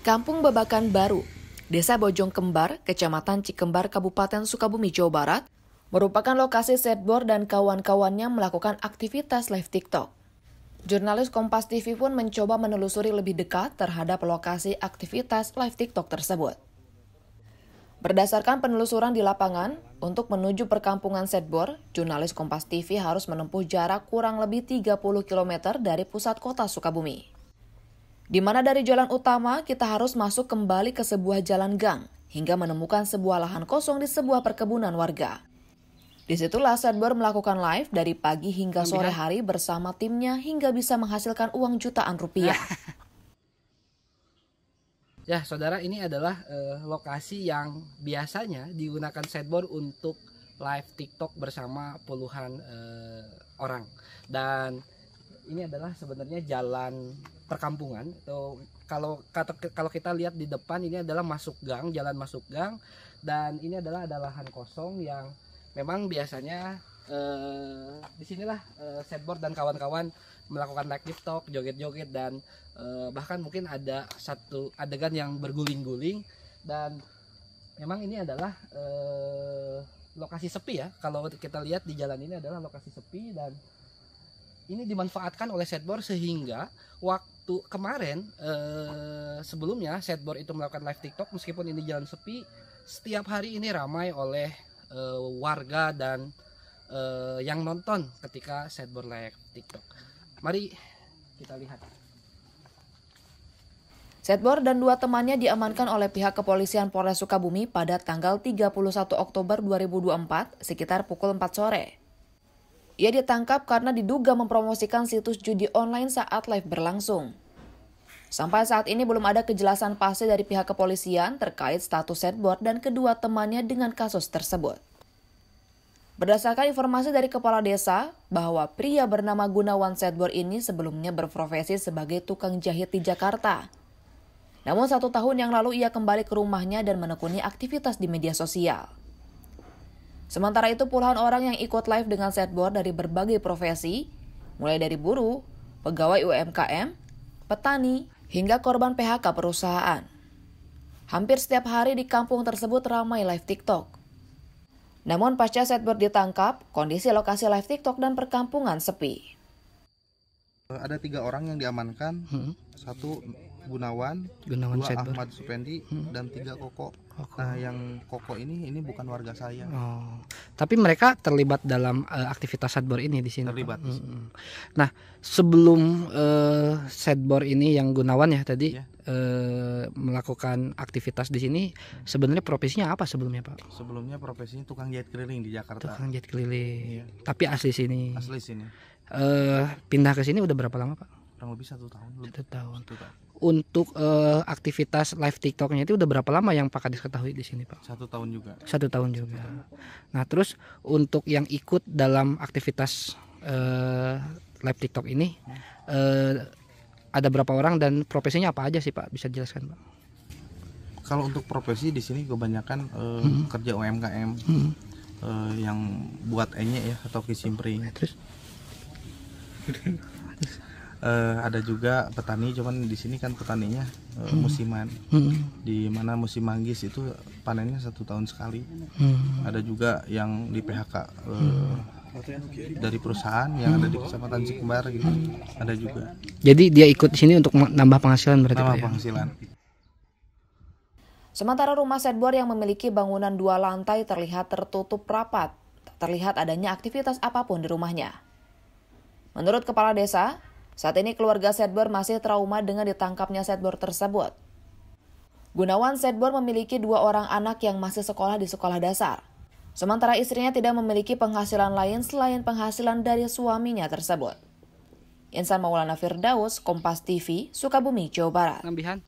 Kampung Babakan Baru, Desa Bojong Kembar, Kecamatan Cikembar, Kabupaten Sukabumi, Jawa Barat, merupakan lokasi Setbor dan kawan-kawannya melakukan aktivitas live TikTok. Jurnalis Kompas TV pun mencoba menelusuri lebih dekat terhadap lokasi aktivitas live TikTok tersebut. Berdasarkan penelusuran di lapangan, untuk menuju perkampungan Setbor, jurnalis Kompas TV harus menempuh jarak kurang lebih 30 km dari pusat kota Sukabumi. Di mana dari jalan utama kita harus masuk kembali ke sebuah jalan gang hingga menemukan sebuah lahan kosong di sebuah perkebunan warga. Disitulah Sadbor melakukan live dari pagi hingga sore hari bersama timnya hingga bisa menghasilkan uang jutaan rupiah. ya, saudara, ini adalah eh, lokasi yang biasanya digunakan Sadbor untuk live TikTok bersama puluhan eh, orang. Dan ini adalah sebenarnya jalan perkampungan kalau kata kalau kita lihat di depan ini adalah masuk gang jalan masuk gang dan ini adalah ada lahan kosong yang memang biasanya eh, disinilah eh, setboard dan kawan-kawan melakukan live TikTok joget-joget dan eh, bahkan mungkin ada satu adegan yang berguling-guling dan memang ini adalah eh, lokasi sepi ya kalau kita lihat di jalan ini adalah lokasi sepi dan ini dimanfaatkan oleh setbor sehingga waktu kemarin eh, sebelumnya setbor itu melakukan live TikTok meskipun ini jalan sepi setiap hari ini ramai oleh eh, warga dan eh, yang nonton ketika setbor live TikTok. Mari kita lihat. Setbor dan dua temannya diamankan oleh pihak kepolisian Polres Sukabumi pada tanggal 31 Oktober 2024 sekitar pukul 4 sore. Ia ditangkap karena diduga mempromosikan situs judi online saat live berlangsung. Sampai saat ini belum ada kejelasan pasti dari pihak kepolisian terkait status Setbord dan kedua temannya dengan kasus tersebut. Berdasarkan informasi dari kepala desa, bahwa pria bernama Gunawan Setbord ini sebelumnya berprofesi sebagai tukang jahit di Jakarta. Namun satu tahun yang lalu ia kembali ke rumahnya dan menekuni aktivitas di media sosial. Sementara itu puluhan orang yang ikut live dengan setboard dari berbagai profesi, mulai dari buruh, pegawai UMKM, petani, hingga korban PHK perusahaan. Hampir setiap hari di kampung tersebut ramai live TikTok. Namun pasca setboard ditangkap, kondisi lokasi live TikTok dan perkampungan sepi. Eh, ada tiga orang yang diamankan, hmm. satu Gunawan, Gunawan dua Ahmad Supendi, hmm? dan tiga Koko. Koko. Eh, yang Koko ini ini bukan warga saya. Oh. Tapi mereka terlibat dalam uh, aktivitas setbor ini di sini. Terlibat. -hmm. Nah, sebelum uh, eh, setbor ini yang Gunawan ya tadi yeah. Iya. uh, melakukan aktivitas di sini, sebenarnya profesinya apa sebelumnya, Pak? Sebelumnya profesinya tukang jahit keliling di Jakarta. Tukang jahit keliling. Yeah. Tapi asli sini. Asli sini. Uh, pindah ke sini udah berapa lama, Pak? Kurang lebih satu tahun. Satu tahun. Satu tahun untuk uh, aktivitas live TikToknya itu udah berapa lama yang Pak Kadis ketahui di sini Pak? Satu tahun juga. Satu tahun juga. Nah terus untuk yang ikut dalam aktivitas uh, live TikTok ini uh, ada berapa orang dan profesinya apa aja sih Pak? Bisa jelaskan Pak? Kalau untuk profesi di sini kebanyakan uh, hmm. kerja UMKM hmm. uh, yang buat enyek ya atau kisimpring. Terus? uh, ada juga petani cuman di sini kan petaninya uh, hmm. musiman hmm. di mana musim manggis itu panennya satu tahun sekali hmm. ada juga yang di PHK uh, eh, hmm. dari perusahaan yang ada di hmm. kecamatan Cikembar gitu hmm. ada juga jadi dia ikut sini untuk nambah penghasilan berarti nambah ya? penghasilan Sementara rumah setbor yang memiliki bangunan dua lantai terlihat tertutup rapat, terlihat adanya aktivitas apapun di rumahnya. Menurut Kepala Desa, saat ini keluarga Sedbor masih trauma dengan ditangkapnya Sedbor tersebut. Gunawan Sedbor memiliki dua orang anak yang masih sekolah di sekolah dasar. Sementara istrinya tidak memiliki penghasilan lain selain penghasilan dari suaminya tersebut. Insan Maulana Firdaus, Kompas TV, Sukabumi, Jawa Barat.